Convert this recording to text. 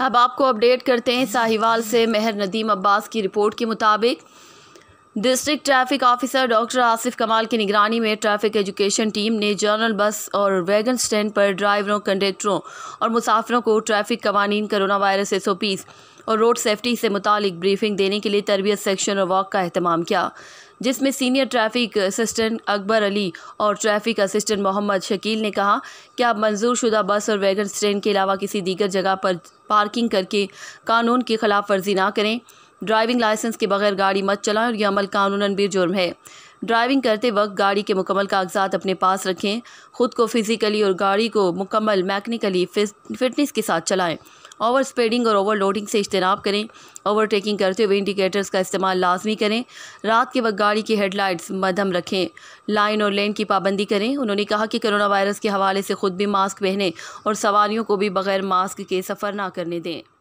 अब आपको अपडेट करते हैं साहिवाल से मेहर नदीम अब्बास की रिपोर्ट के मुताबिक district traffic officer doctor Asif Kamal की निगरानी में ट्रैफिक एजुकेशन टीम ने जर्नल बस और वैगन स्टैंड पर ड्राइवरों कंडक्टरों और मुसाफिरों को ट्रैफिक कवानीन कोरोना वायरस एस और रोड सेफ्टी से मुतालिक ब्रीफिंग देने के लिए तरबियत सेक्शन और वॉक का अहतमाम किया जिसमें senior traffic assistant Akbar Ali और ट्रैफिक असिस्टेंट मोहम्मद शकील ने कहा कि आप मंजूर शुदा बस और वैगन स्टैंड के अलावा किसी दीगर जगह पर पार्किंग करके कानून की खिलाफ वर्जी ना करें ड्राइविंग लाइसेंस के बगैर गाड़ी मत चलाएं और यह अमल कानूनन भी जुर्म है ड्राइविंग करते वक्त गाड़ी के मुकम्मल कागजात अपने पास रखें खुद को फिज़िकली और गाड़ी को मुकम्मल मैकनिकली फिटनेस के साथ चलाएं ओवर स्पीडिंग और ओवर लोडिंग से इजतनाब करें ओवरटेकिंग करते हुए इंडिकेटर्स का इस्तेमाल लाजमी करें रात के वक्त गाड़ी की हेडलाइट्स मदम रखें लाइन और लेन की पाबंदी करें उन्होंने कहा कि कोरोना वायरस के हवाले से खुद भी मास्क पहने और सवारियों को भी बगैर मास्क के सफ़र ना करने दें